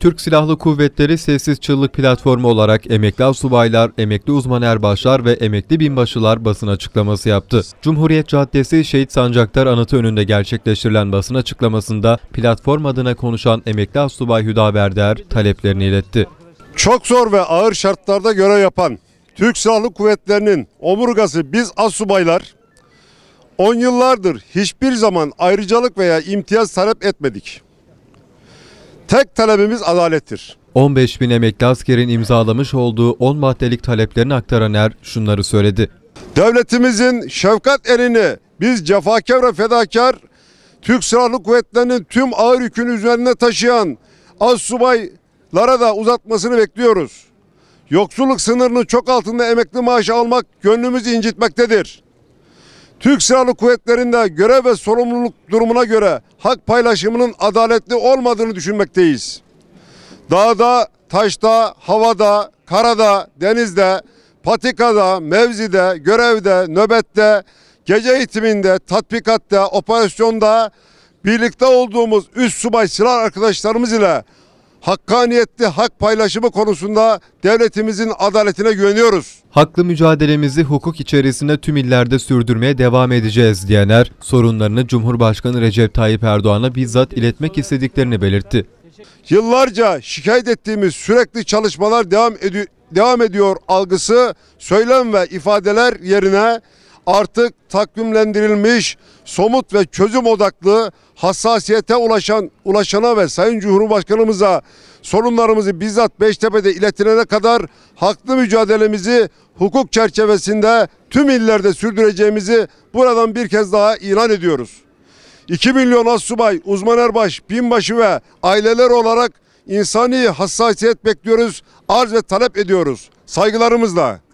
Türk Silahlı Kuvvetleri Sessiz Çığlık Platformu olarak emekli asubaylar, emekli uzman erbaşlar ve emekli binbaşılar basın açıklaması yaptı. Cumhuriyet Caddesi Şehit Sancaktar Anıtı önünde gerçekleştirilen basın açıklamasında platform adına konuşan emekli asubay Berder taleplerini iletti. Çok zor ve ağır şartlarda görev yapan Türk Silahlı Kuvvetleri'nin omurgası biz asubaylar 10 yıllardır hiçbir zaman ayrıcalık veya imtiyaz talep etmedik. Tek talebimiz adalettir. 15 bin emekli askerin imzalamış olduğu 10 maddelik taleplerini aktaran Er şunları söyledi. Devletimizin şefkat erini biz cefakar ve fedakar Türk Silahlı Kuvvetleri'nin tüm ağır yükünü üzerine taşıyan az subaylara da uzatmasını bekliyoruz. Yoksulluk sınırını çok altında emekli maaşı almak gönlümüzü incitmektedir. Türk Silahlı Kuvvetleri'nde görev ve sorumluluk durumuna göre hak paylaşımının adaletli olmadığını düşünmekteyiz. Dağda, taşta, havada, karada, denizde, patikada, mevzide, görevde, nöbette, gece eğitiminde, tatbikatta, operasyonda birlikte olduğumuz üst subay silah arkadaşlarımız ile hakkaniyetli hak paylaşımı konusunda devletimizin adaletine güveniyoruz. Haklı mücadelemizi hukuk içerisinde tüm illerde sürdürmeye devam edeceğiz diyenler sorunlarını Cumhurbaşkanı Recep Tayyip Erdoğan'a bizzat iletmek istediklerini belirtti. Yıllarca şikayet ettiğimiz sürekli çalışmalar devam, edi devam ediyor algısı söylem ve ifadeler yerine artık takvimlendirilmiş, somut ve çözüm odaklı hassasiyete ulaşan ulaşana ve Sayın Cumhurbaşkanımıza sorunlarımızı bizzat Beştepe'de iletilene kadar haklı mücadelemizi hukuk çerçevesinde tüm illerde sürdüreceğimizi buradan bir kez daha ilan ediyoruz. 2 milyon az subay, uzman erbaş, binbaşı ve aileler olarak insani hassasiyet bekliyoruz, arz ve talep ediyoruz. Saygılarımızla.